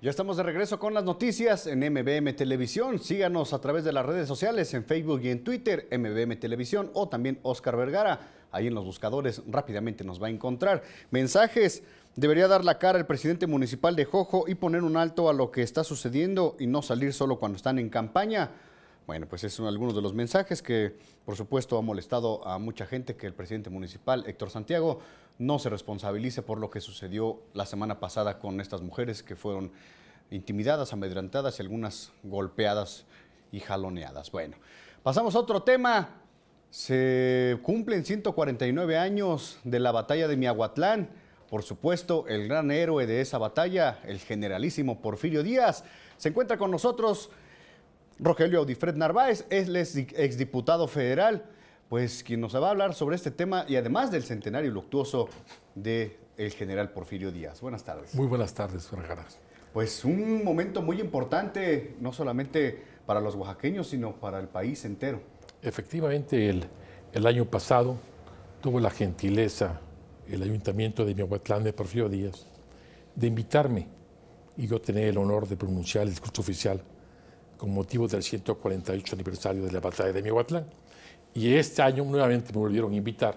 Ya estamos de regreso con las noticias en MBM Televisión. Síganos a través de las redes sociales, en Facebook y en Twitter, MBM Televisión o también Oscar Vergara. Ahí en los buscadores rápidamente nos va a encontrar. Mensajes. Debería dar la cara el presidente municipal de Jojo y poner un alto a lo que está sucediendo y no salir solo cuando están en campaña. Bueno, pues son algunos de los mensajes que, por supuesto, ha molestado a mucha gente que el presidente municipal, Héctor Santiago, no se responsabilice por lo que sucedió la semana pasada con estas mujeres que fueron intimidadas, amedrentadas y algunas golpeadas y jaloneadas. Bueno, pasamos a otro tema. Se cumplen 149 años de la batalla de Miahuatlán. Por supuesto, el gran héroe de esa batalla, el generalísimo Porfirio Díaz, se encuentra con nosotros Rogelio Audifred Narváez, es exdiputado federal, pues quien nos va a hablar sobre este tema y además del centenario luctuoso del el general Porfirio Díaz. Buenas tardes. Muy buenas tardes, Vergara. Pues un momento muy importante, no solamente para los oaxaqueños, sino para el país entero. Efectivamente, el, el año pasado tuvo la gentileza el ayuntamiento de Miahuatlán de Porfirio Díaz de invitarme y yo tener el honor de pronunciar el discurso oficial con motivo del 148 aniversario de la batalla de Mihuatlán. Y este año nuevamente me volvieron a invitar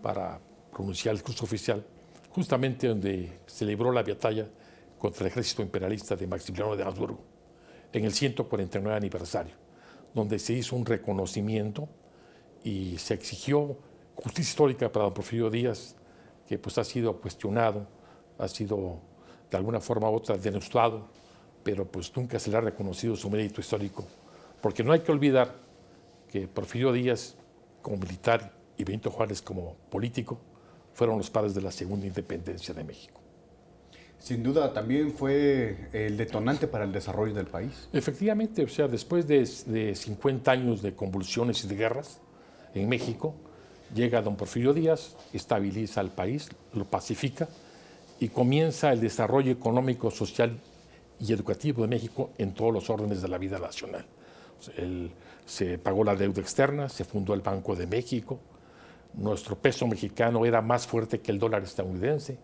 para pronunciar el discurso oficial, justamente donde celebró la batalla contra el ejército imperialista de Maximiliano de Habsburgo, en el 149 aniversario, donde se hizo un reconocimiento y se exigió justicia histórica para don Porfirio Díaz, que pues ha sido cuestionado, ha sido de alguna forma u otra denostado, pero pues nunca se le ha reconocido su mérito histórico. Porque no hay que olvidar que Porfirio Díaz como militar y Benito Juárez como político fueron los padres de la segunda independencia de México. Sin duda también fue el detonante para el desarrollo del país. Efectivamente, o sea, después de, 50 años de convulsiones y de guerras en México, llega don Porfirio Díaz, estabiliza al país, lo pacifica y comienza el desarrollo económico, social y educativo de México en todos los órdenes de la vida nacional. Pues, se pagó la deuda externa, se fundó el Banco de México, nuestro peso mexicano era más fuerte que el dólar estadounidense,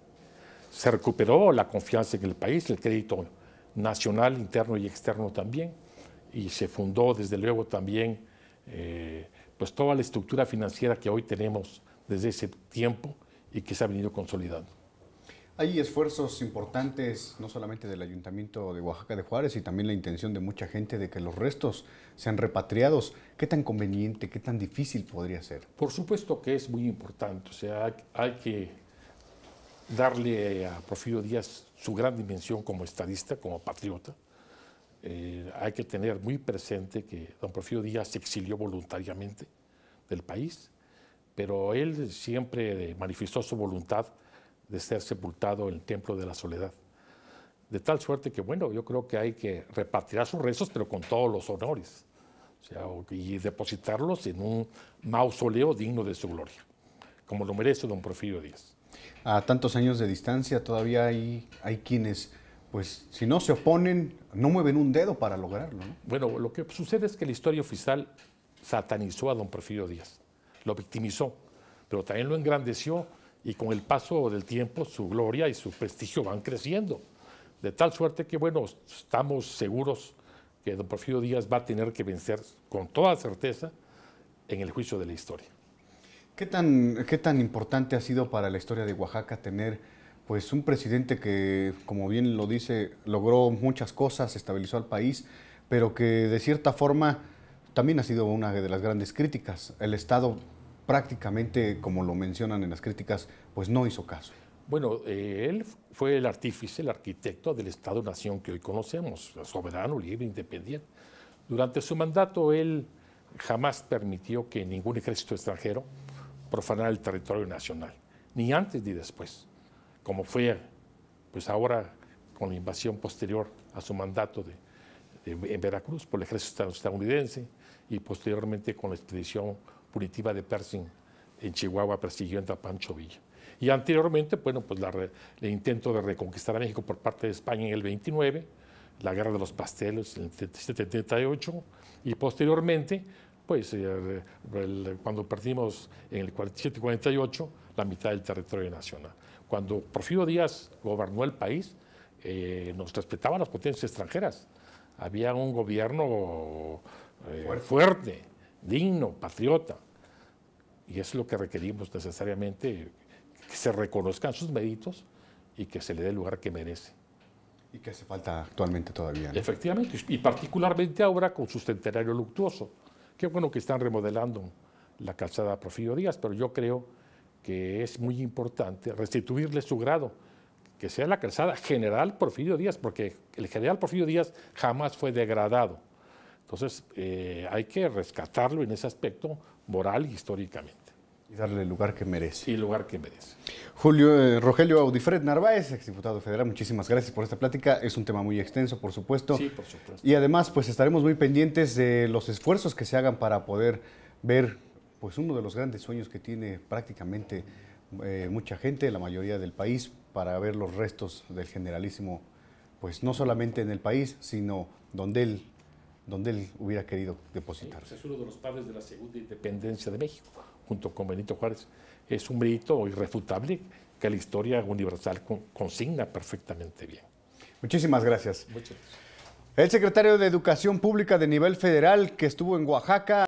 se recuperó la confianza en el país, el crédito nacional, interno y externo también, y se fundó desde luego también eh, pues toda la estructura financiera que hoy tenemos desde ese tiempo y que se ha venido consolidando. Hay esfuerzos importantes, no solamente del Ayuntamiento de Oaxaca de Juárez, y también la intención de mucha gente de que los restos sean repatriados. ¿Qué tan conveniente, qué tan difícil podría ser? Por supuesto que es muy importante. O sea, hay que darle a profilo Díaz su gran dimensión como estadista, como patriota. Eh, hay que tener muy presente que don profilo Díaz se exilió voluntariamente del país, pero él siempre manifestó su voluntad de ser sepultado en el Templo de la Soledad. De tal suerte que, bueno, yo creo que hay que repartir a sus rezos, pero con todos los honores, y depositarlos en un mausoleo digno de su gloria, como lo merece don Porfirio Díaz. A tantos años de distancia todavía hay, hay quienes pues si no se oponen, no mueven un dedo para lograrlo. Bueno, lo que sucede es que la historia oficial satanizó a don Porfirio Díaz, lo victimizó, pero también lo engrandeció y con el paso del tiempo su gloria y su prestigio van creciendo. De tal suerte que, bueno, estamos seguros que don Porfirio Díaz va a tener que vencer con toda certeza en el juicio de la historia. ¿Qué tan, qué tan importante ha sido para la historia de Oaxaca tener pues, un presidente que, como bien lo dice, logró muchas cosas, estabilizó al país, pero que de cierta forma también ha sido una de las grandes críticas. El Estado prácticamente, como lo mencionan en las críticas, pues no hizo caso. Bueno, eh, él fue el artífice, el arquitecto del Estado-Nación que hoy conocemos, soberano, libre, independiente. Durante su mandato, él jamás permitió que ningún ejército extranjero profanara el territorio nacional, ni antes ni después, como fue pues ahora con la invasión posterior a su mandato en Veracruz por el ejército estadounidense y posteriormente con la expedición punitiva de Pershing en Chihuahua persiguió a Pancho Villa. Y anteriormente, bueno, pues el intento de reconquistar a México por parte de España en el 29, la guerra de los pasteles en el 78, y posteriormente, pues eh, cuando perdimos en el 47-48 la mitad del territorio nacional. Cuando Porfirio Díaz gobernó el país, eh, nos respetaban las potencias extranjeras. Había un gobierno eh, fuerte digno, patriota. Y es lo que requerimos necesariamente, que se reconozcan sus méritos y que se le dé el lugar que merece. Y que hace falta actualmente todavía. Efectivamente, y particularmente ahora con su centenario luctuoso. Qué bueno que están remodelando la calzada Porfirio Díaz, pero yo creo que es muy importante restituirle su grado, que sea la calzada General Porfirio Díaz, porque el General Porfirio Díaz jamás fue degradado entonces, eh, hay que rescatarlo en ese aspecto moral y históricamente. Y darle el lugar que merece. Y el lugar que merece. Julio, eh, Rogelio Audifred Narváez, exdiputado federal, muchísimas gracias por esta plática. Es un tema muy extenso, por supuesto. Sí, por supuesto. Y además, pues estaremos muy pendientes de los esfuerzos que se hagan para poder ver pues uno de los grandes sueños que tiene prácticamente eh, mucha gente, la mayoría del país, para ver los restos del generalísimo, pues no solamente en el país, sino donde él donde él hubiera querido depositar. Pues es uno de los padres de la segunda independencia de México, junto con Benito Juárez. Es un mérito irrefutable que la historia universal consigna perfectamente bien. Muchísimas gracias. Muchas gracias. El secretario de Educación Pública de nivel federal que estuvo en Oaxaca.